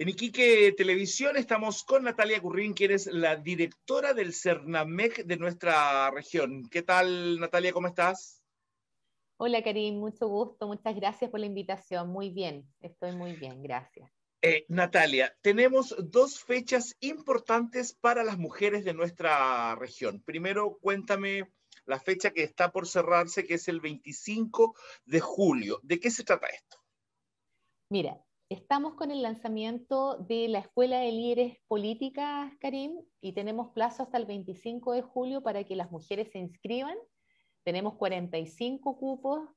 En Iquique Televisión estamos con Natalia Currín, quien es la directora del CERNAMEC de nuestra región. ¿Qué tal, Natalia? ¿Cómo estás? Hola, Karim. Mucho gusto. Muchas gracias por la invitación. Muy bien. Estoy muy bien. Gracias. Eh, Natalia, tenemos dos fechas importantes para las mujeres de nuestra región. Primero, cuéntame la fecha que está por cerrarse, que es el 25 de julio. ¿De qué se trata esto? Mira, Estamos con el lanzamiento de la Escuela de Líderes Políticas, Karim, y tenemos plazo hasta el 25 de julio para que las mujeres se inscriban. Tenemos 45 cupos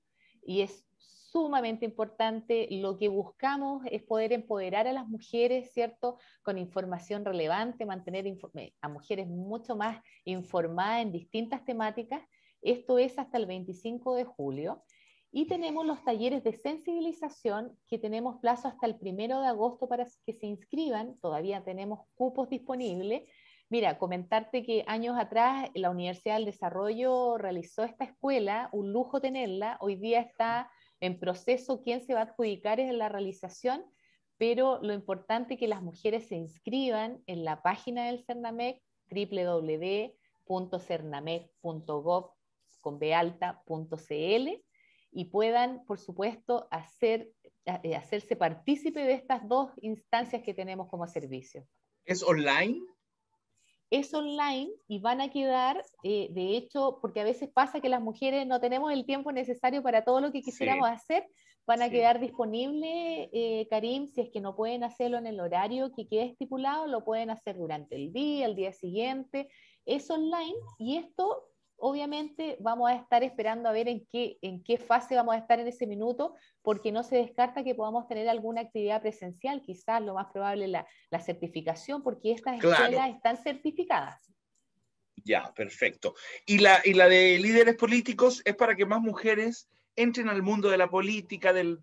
y es sumamente importante. Lo que buscamos es poder empoderar a las mujeres, ¿cierto? Con información relevante, mantener eh, a mujeres mucho más informadas en distintas temáticas. Esto es hasta el 25 de julio. Y tenemos los talleres de sensibilización que tenemos plazo hasta el primero de agosto para que se inscriban. Todavía tenemos cupos disponibles. Mira, comentarte que años atrás la Universidad del Desarrollo realizó esta escuela, un lujo tenerla. Hoy día está en proceso quién se va a adjudicar en la realización, pero lo importante es que las mujeres se inscriban en la página del CERNAMEC, www.cernamec.gov con y puedan, por supuesto, hacer, eh, hacerse partícipe de estas dos instancias que tenemos como servicio. ¿Es online? Es online y van a quedar, eh, de hecho, porque a veces pasa que las mujeres no tenemos el tiempo necesario para todo lo que quisiéramos hacer, van a quedar disponibles, eh, Karim, si es que no pueden hacerlo en el horario que quede estipulado, lo pueden hacer durante el día, el día siguiente. Es online y esto obviamente vamos a estar esperando a ver en qué, en qué fase vamos a estar en ese minuto, porque no se descarta que podamos tener alguna actividad presencial, quizás lo más probable la, la certificación, porque estas escuelas están certificadas. Ya, perfecto. ¿Y la, de líderes políticos es para que más mujeres entren al mundo de la política, del,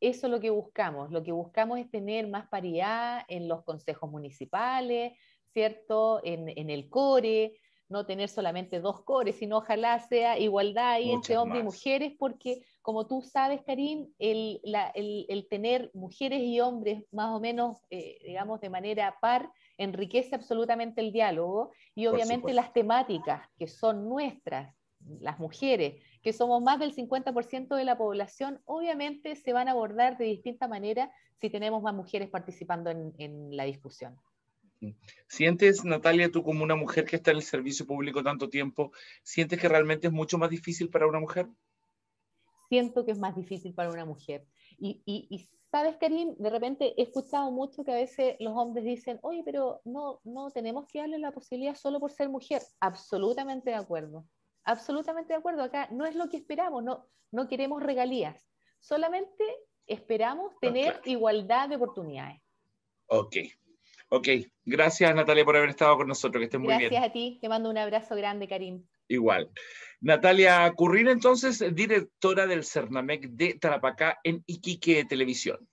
eso es lo que buscamos. Lo que buscamos es tener más paridad en los consejos municipales, ¿cierto? En, en el CORE, no tener solamente dos cores, sino ojalá sea igualdad entre hombres y mujeres, porque como tú sabes, Karim, el, tener mujeres y hombres más o menos, eh, digamos, de manera par, enriquece absolutamente el diálogo y obviamente las temáticas que son nuestras, las mujeres, que somos más del 50% de la población, obviamente se van a abordar de distinta manera si tenemos más mujeres participando en la discusión. ¿Sientes, Natalia, tú como una mujer que está en el servicio público tanto tiempo, sientes que realmente es mucho más difícil para una mujer? Siento que es más difícil para una mujer. Y, sabes, Karim, de repente he escuchado mucho que a veces los hombres dicen, oye, pero no, no tenemos que darle la posibilidad solo por ser mujer. Absolutamente de acuerdo. Absolutamente de acuerdo. Acá no es lo que esperamos, no, no queremos regalías. Solamente esperamos tener igualdad de oportunidades. Ok, Ok, gracias Natalia por haber estado con nosotros, que estés muy bien. Gracias a ti, te mando un abrazo grande, Karim. Igual. Natalia Currín, entonces, directora del Cernamec de Tarapacá en Iquique Televisión.